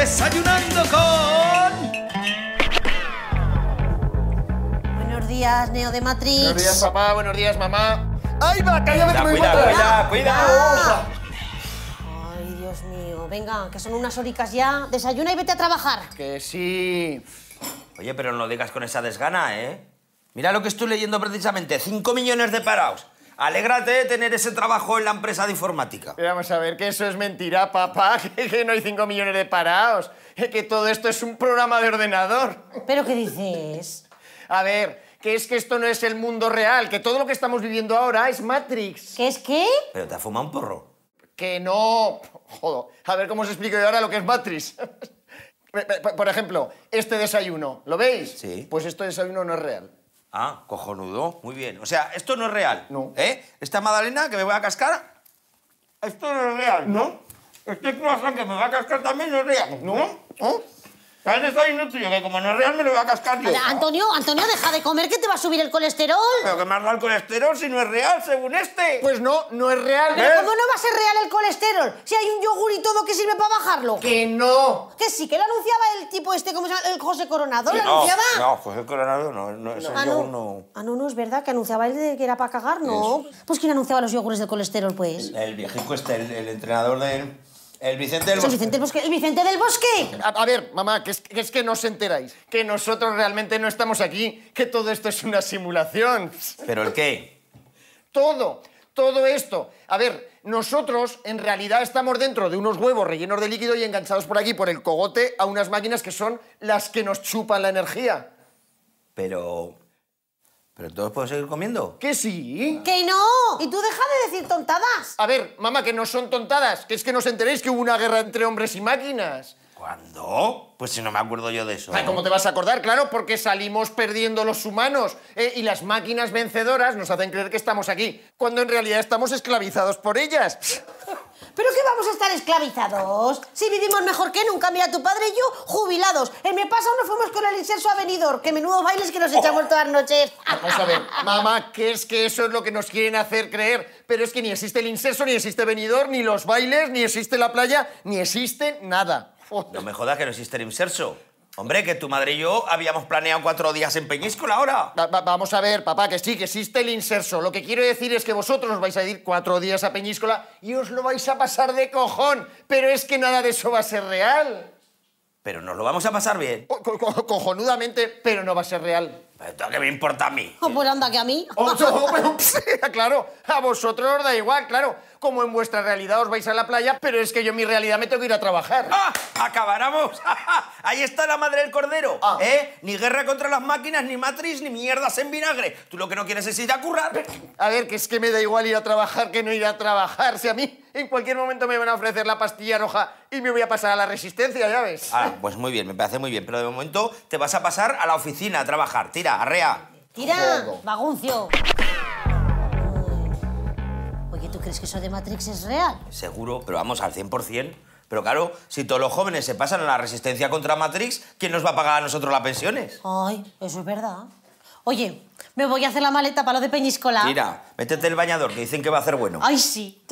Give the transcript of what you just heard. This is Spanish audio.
Desayunando con. Buenos días, Neo de Matrix. Buenos días, papá. Buenos días, mamá. ¡Ay, va! ¡Cállate! cuidado, cuidado, Ay, Dios mío. Venga, que son unas horicas ya. Desayuna y vete a trabajar. Que sí. Oye, pero no lo digas con esa desgana, ¿eh? Mira lo que estoy leyendo precisamente. 5 millones de parados. Alégrate de tener ese trabajo en la empresa de informática. Vamos a ver, que eso es mentira, papá, que, no hay 5 millones de parados, que todo esto es un programa de ordenador. ¿Pero qué dices? A ver, que es que esto no es el mundo real, que todo lo que estamos viviendo ahora es Matrix. ¿Qué es qué? Pero te ha fumado un porro. Que no... Joder, a ver cómo os explico ahora lo que es Matrix. Por ejemplo, este desayuno, ¿lo veis? Sí. Pues este desayuno no es real. Ah, cojonudo, muy bien. O sea, esto no es real. No. ¿Eh? Esta magdalena que me voy a cascar, esto no es real, ¿no? Este croissant que me va a cascar también no es real, ¿No? ¿Eh? ¿Sabes Que como no es real, me lo voy a cascar yo. Antonio, Antonio, deja de comer que te va a subir el colesterol. Pero que más el colesterol si no es real, según este. Pues no, no es real. Pero ¿Eh? ¿cómo no va a ser real el colesterol? Si hay un yogur y todo que sirve para bajarlo. Que no. Que sí, que lo anunciaba el tipo este, ¿cómo se llama? El José Coronado, ¿lo anunciaba? No, José Coronado no, no, ese ah, yogur no. Ah, no, no, es verdad, que anunciaba él de que era para cagar, no. Pues ¿quién anunciaba los yogures del colesterol, pues? El, viejico este, el, entrenador de él. El Vicente del Bosque. El Vicente del Bosque. A, ver, mamá, es, que es, que no os enteráis. Que nosotros realmente no estamos aquí. Que todo esto es una simulación. ¿Pero el qué? Todo. Todo esto. A ver, nosotros en realidad estamos dentro de unos huevos rellenos de líquido y enganchados por aquí, por el cogote, a unas máquinas que son las que nos chupan la energía. Pero... ¿Pero todos puedo seguir comiendo? ¿Que sí? ¡Que no! Y tú deja de decir tontadas. A ver, mamá, que no son tontadas. Que es que no os enteréis que hubo una guerra entre hombres y máquinas. ¿Cuándo? Pues si no me acuerdo yo de eso. Ay, ¿cómo te vas a acordar? Claro, porque salimos perdiendo los humanos eh, y las máquinas vencedoras nos hacen creer que estamos aquí, cuando en realidad estamos esclavizados por ellas. ¿Pero qué vamos a estar esclavizados? Si vivimos mejor que nunca, mira, tu padre y yo jubilados. En mi paso nos fuimos con el inserso a venidor, que menudo bailes que nos echamos todas las noches. Vamos a ver, mamá, ¿qué es que eso es lo que nos quieren hacer creer? Pero es que ni existe el inserso, ni existe venidor, ni los bailes, ni existe la playa, ni existe nada. No me jodas que no existe el inserso. Hombre, que tu madre y yo habíamos planeado cuatro días en Peñíscola ahora. vamos a ver, papá, que sí, que existe el inserso. Lo que quiero decir es que vosotros os vais a ir cuatro días a Peñíscola y os lo vais a pasar de cojón. Pero es que nada de eso va a ser real. Pero nos lo vamos a pasar bien. cojonudamente, pero no va a ser real. qué me importa a mí? pues anda, que a mí. Oh, claro, a vosotros os da igual, claro como en vuestra realidad os vais a la playa, pero es que yo en mi realidad me tengo que ir a trabajar. ¡Ah! ¡Acabáramos! Ahí está la madre del cordero, ah. ¿Eh? Ni guerra contra las máquinas, ni matriz, ni mierdas en vinagre. Tú lo que no quieres es ir a currar. A ver, que es que me da igual ir a trabajar que no ir a trabajar. Si a mí en cualquier momento me van a ofrecer la pastilla roja y me voy a pasar a la resistencia, ya ves. Ah, pues muy bien, me parece muy bien. Pero de momento te vas a pasar a la oficina a trabajar. Tira, arrea. Tira, Baguncio crees que eso de Matrix es real? Seguro, pero vamos al 100%. Pero claro, si todos los jóvenes se pasan a la resistencia contra Matrix, ¿quién nos va a pagar a nosotros las pensiones? Ay, eso es verdad. Oye, me voy a hacer la maleta para lo de Peñíscola. Mira, métete el bañador, que dicen que va a ser bueno. Ay, sí.